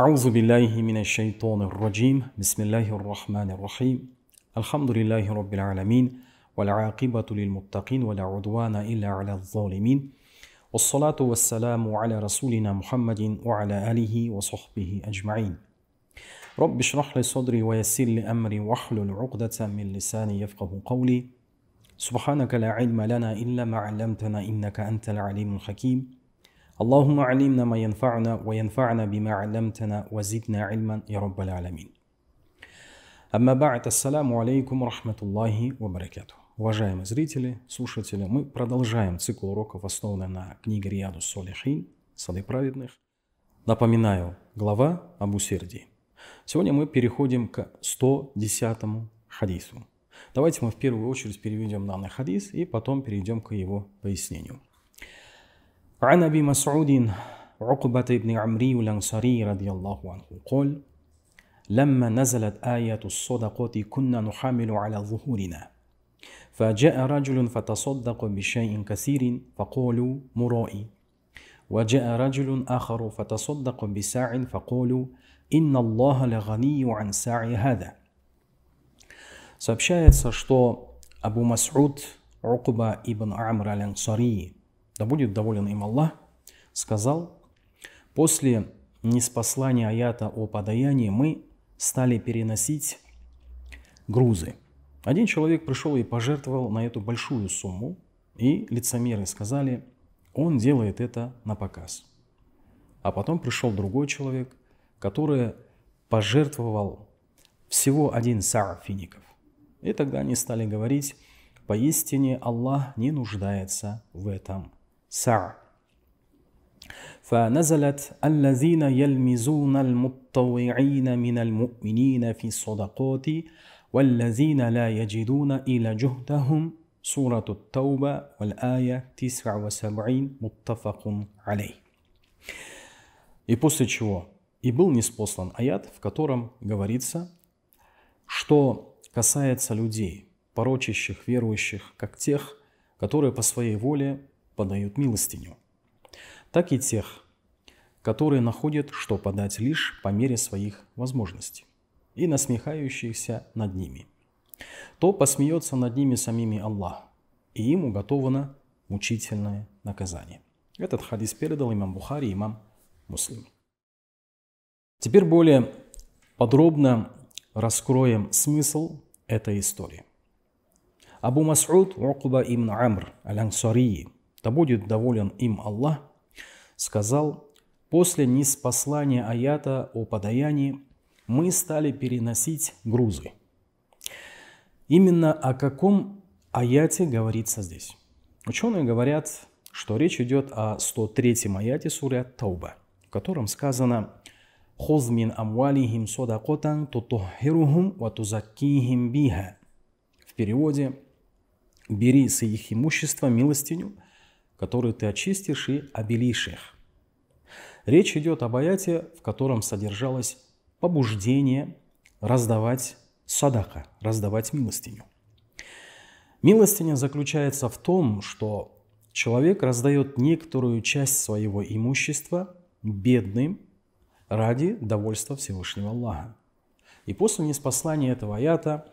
أعوذ بالله من الشيطان الرجيم بسم الله الرحمن الرحيم الحمد لله رب العالمين والعاقبة للمتقين ولا عدوان إلا على الظالمين والصلاة والسلام على رسولنا محمد وعلى آله وصحبه أجمعين رب اشرح لي صدري ويسر لي أمري واحلل عقدة من لساني يفقه قولي سبحانك لا علم لنا إلا ما علمتنا إنك أنت العليم الحكيم اللهم علمنا ما ينفعنا وينفعنا بما علمتنا وزدنا علما يا رب العالمين. Амма ба'д, ассаламу алейкум рахматуллахи ва баракату. Уважаемые зрители, слушатели, мы продолжаем цикл уроков, основанный на книге Рияду Солихин, Сады праведных. Напоминаю, глава об усердии. Сегодня мы переходим к 110 хадису. Давайте мы в первую очередь переведем данный хадис и потом перейдем к его пояснению. عن أبي مسعود عقبة بن عمري الأنصاري رضي الله عنه قال لما نزلت آية الصدقة كنا نحامل على ظهورنا فجاء رجل فتصدق بشيء كثير فقالوا مرائي وجاء رجل آخر فتصدق بساع فقالوا إن الله لغني عن ساع هذا Сообщается, что ابو مسعود عقبه بن عمرو الانصاري да будет доволен им Аллах, сказал, после неспослания аята о подаянии мы стали переносить грузы. Один человек пришел и пожертвовал на эту большую сумму, и лицемеры сказали, он делает это на показ. А потом пришел другой человек, который пожертвовал всего один сар фиников. И тогда они стали говорить, поистине Аллах не нуждается в этом. سع فنزلت الذين يلمزون المطوعين من المؤمنين في الصدقات والذين لا يجدون إلى جهدهم سورة التوبة والآية 79 متفق عليه И после чего и был неспослан аят, в котором говорится, что касается людей, порочащих верующих, как тех, которые по своей воле подают милостиню, так и тех, которые находят, что подать лишь по мере своих возможностей, и насмехающихся над ними. То посмеется над ними самими Аллах, и им уготовано мучительное наказание. Этот хадис передал имам Бухари и имам Муслим. Теперь более подробно раскроем смысл этой истории. Абу Мас'уд Укуба ибн Амр аль-Ансарии – да будет доволен им Аллах, сказал, после ниспослания аята о подаянии мы стали переносить грузы. Именно о каком аяте говорится здесь? Ученые говорят, что речь идет о 103-м аяте суря Тауба, в котором сказано Хозмин амвалихим содакотан тутухирухум ватузаккихим биха». В переводе «Бери с их имущества милостиню – которые ты очистишь и обелишь их. Речь идет об аяте, в котором содержалось побуждение раздавать садака, раздавать милостиню. Милостиня заключается в том, что человек раздает некоторую часть своего имущества бедным ради довольства Всевышнего Аллаха. И после неспослания этого аята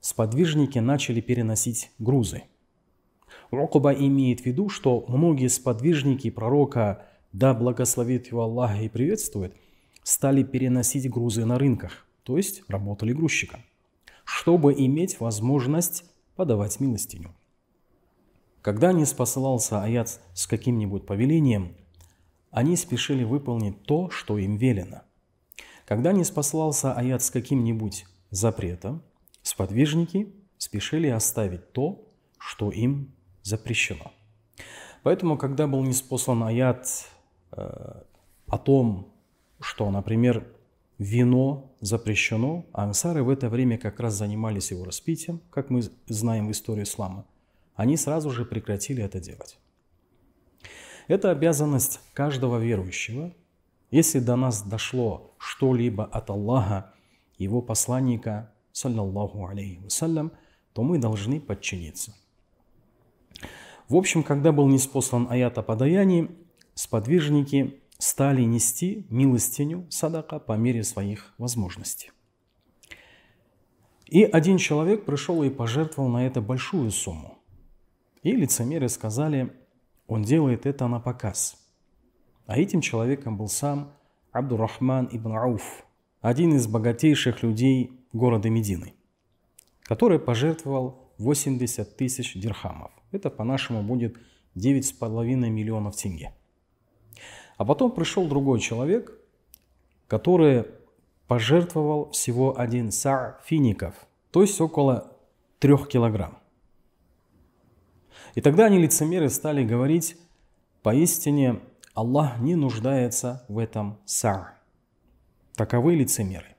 сподвижники начали переносить грузы – Рокуба имеет в виду, что многие сподвижники пророка, да благословит его Аллах и приветствует, стали переносить грузы на рынках, то есть работали грузчиком, чтобы иметь возможность подавать милостиню. Когда не спосылался аят с каким-нибудь повелением, они спешили выполнить то, что им велено. Когда не спосылался аят с каким-нибудь запретом, сподвижники спешили оставить то, что им запрещено. Поэтому, когда был неспослан аят э, о том, что, например, вино запрещено, а ансары в это время как раз занимались его распитием, как мы знаем в истории ислама, они сразу же прекратили это делать. Это обязанность каждого верующего. Если до нас дошло что-либо от Аллаха, Его посланника, саллиллаху алейхи вассалям, то мы должны подчиниться – в общем, когда был неспослан аят о подаянии, сподвижники стали нести милостиню садака по мере своих возможностей. И один человек пришел и пожертвовал на это большую сумму. И лицемеры сказали, он делает это на показ. А этим человеком был сам Абдурахман ибн Ауф, один из богатейших людей города Медины, который пожертвовал 80 тысяч дирхамов. Это по-нашему будет 9,5 миллионов тенге. А потом пришел другой человек, который пожертвовал всего один сар фиников, то есть около 3 килограмм. И тогда они, лицемеры, стали говорить, поистине Аллах не нуждается в этом сар. Таковы лицемеры.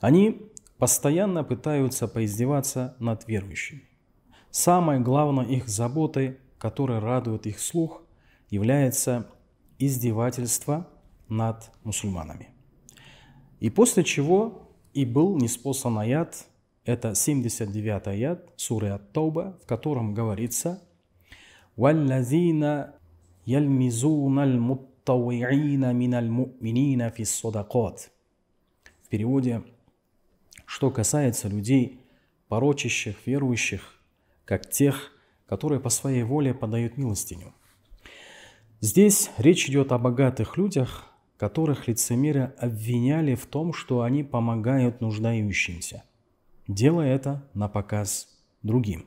Они постоянно пытаются поиздеваться над верующими. Самой главной их заботой, которая радует их слух, является издевательство над мусульманами. И после чего и был неспослан аят, это 79 аят суры от тауба в котором говорится «Валлазина яльмизуналь муттауиина миналь му'минина фис В переводе «Что касается людей, порочащих верующих как тех, которые по своей воле подают милостиню. Здесь речь идет о богатых людях, которых лицемеры обвиняли в том, что они помогают нуждающимся, делая это на показ другим.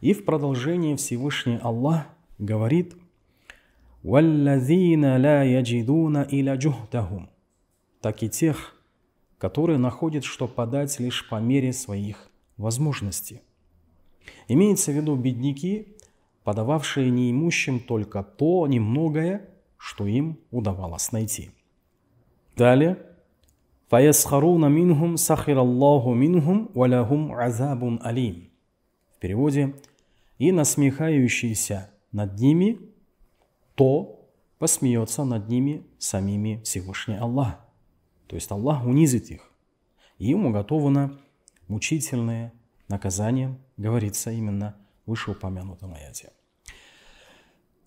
И в продолжение Всевышний Аллах говорит «Валлазина ла яджидуна иля джухтахум» так и тех, которые находят, что подать лишь по мере своих возможностей. Имеется в виду бедняки, подававшие неимущим только то немногое, что им удавалось найти. Далее. «Фаясхаруна минхум сахираллаху минхум валяхум азабун алим». В переводе «И насмехающийся над ними, то посмеется над ними самими Всевышний Аллах». То есть Аллах унизит их. И им уготовано мучительное наказанием, говорится именно в вышеупомянутом аяте.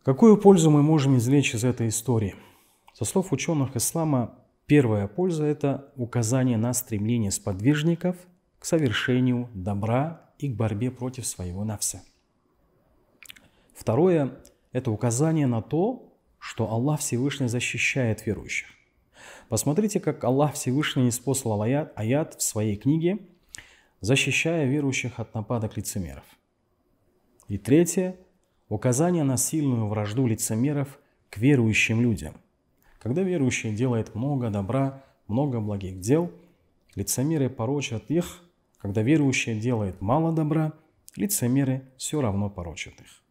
Какую пользу мы можем извлечь из этой истории? Со слов ученых ислама, первая польза – это указание на стремление сподвижников к совершению добра и к борьбе против своего навса. Второе – это указание на то, что Аллах Всевышний защищает верующих. Посмотрите, как Аллах Всевышний испослал аят, аят в своей книге – защищая верующих от нападок лицемеров. И третье – указание на сильную вражду лицемеров к верующим людям. Когда верующий делает много добра, много благих дел, лицемеры порочат их, когда верующий делает мало добра, лицемеры все равно порочат их.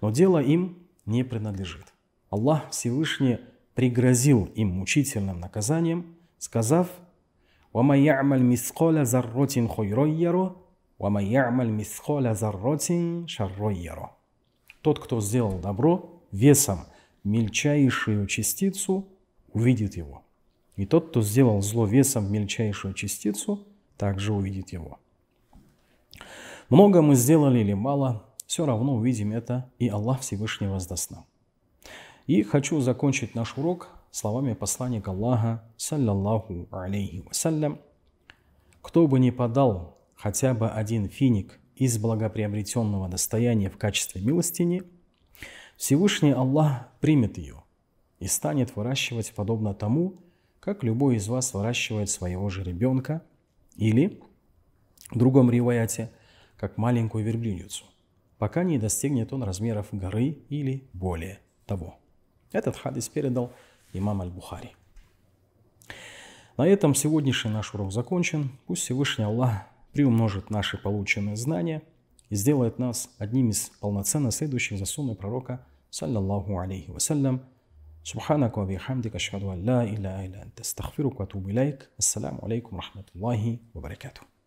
Но дело им не принадлежит. Аллах Всевышний пригрозил им мучительным наказанием, сказав – وَمَنْ يَعْمَلْ مِثْقَالَ ذَرَّةٍ خَيْرًا يَرَهُ وَمَنْ يَعْمَلْ Тот, кто сделал добро весом мельчайшую частицу, увидит его. И тот, кто сделал зло весом мельчайшую частицу, также увидит его. Много мы сделали или мало, все равно увидим это, и Аллах Всевышний воздаст нам. И хочу закончить наш урок словами посланника Аллаха, саллиллаху алейхи вассалям, «Кто бы ни подал хотя бы один финик из благоприобретенного достояния в качестве милостини, Всевышний Аллах примет ее и станет выращивать подобно тому, как любой из вас выращивает своего же ребенка или, в другом риваяте, как маленькую верблюдицу, пока не достигнет он размеров горы или более того. Этот хадис передал имам Аль-Бухари. На этом сегодняшний наш урок закончен. Пусть Всевышний Аллах приумножит наши полученные знания и сделает нас одним из полноценно следующих за сунной пророка, саллаллаху алейхи вассалям. سبحانك وبحمدك أشهد أن لا إله إلا أنت أستغفرك وأتوب إليك السلام عليكم ورحمة الله وبركاته